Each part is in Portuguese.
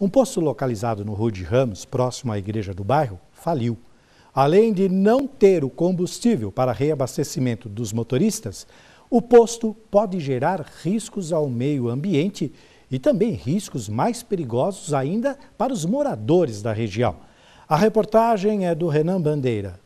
Um posto localizado no Rua de Ramos, próximo à igreja do bairro, faliu. Além de não ter o combustível para reabastecimento dos motoristas, o posto pode gerar riscos ao meio ambiente e também riscos mais perigosos ainda para os moradores da região. A reportagem é do Renan Bandeira.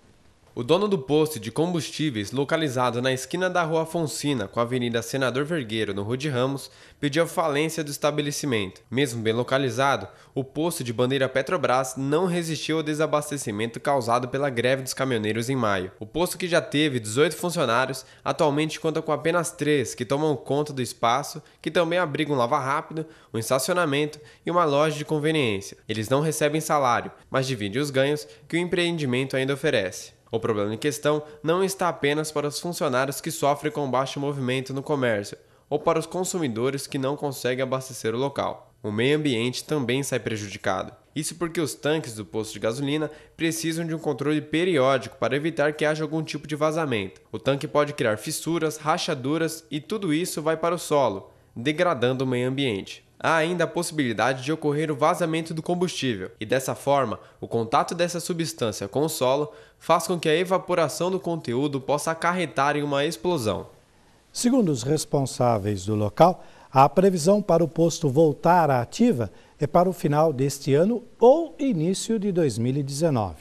O dono do posto de combustíveis, localizado na esquina da Rua Afonsina com a Avenida Senador Vergueiro, no Rio de Ramos, pediu a falência do estabelecimento. Mesmo bem localizado, o posto de bandeira Petrobras não resistiu ao desabastecimento causado pela greve dos caminhoneiros em maio. O posto que já teve 18 funcionários, atualmente conta com apenas 3 que tomam conta do espaço, que também abriga um lava-rápido, um estacionamento e uma loja de conveniência. Eles não recebem salário, mas dividem os ganhos que o empreendimento ainda oferece. O problema em questão não está apenas para os funcionários que sofrem com baixo movimento no comércio ou para os consumidores que não conseguem abastecer o local. O meio ambiente também sai prejudicado. Isso porque os tanques do posto de gasolina precisam de um controle periódico para evitar que haja algum tipo de vazamento. O tanque pode criar fissuras, rachaduras e tudo isso vai para o solo, degradando o meio ambiente há ainda a possibilidade de ocorrer o vazamento do combustível, e dessa forma, o contato dessa substância com o solo faz com que a evaporação do conteúdo possa acarretar em uma explosão. Segundo os responsáveis do local, a previsão para o posto voltar à ativa é para o final deste ano ou início de 2019.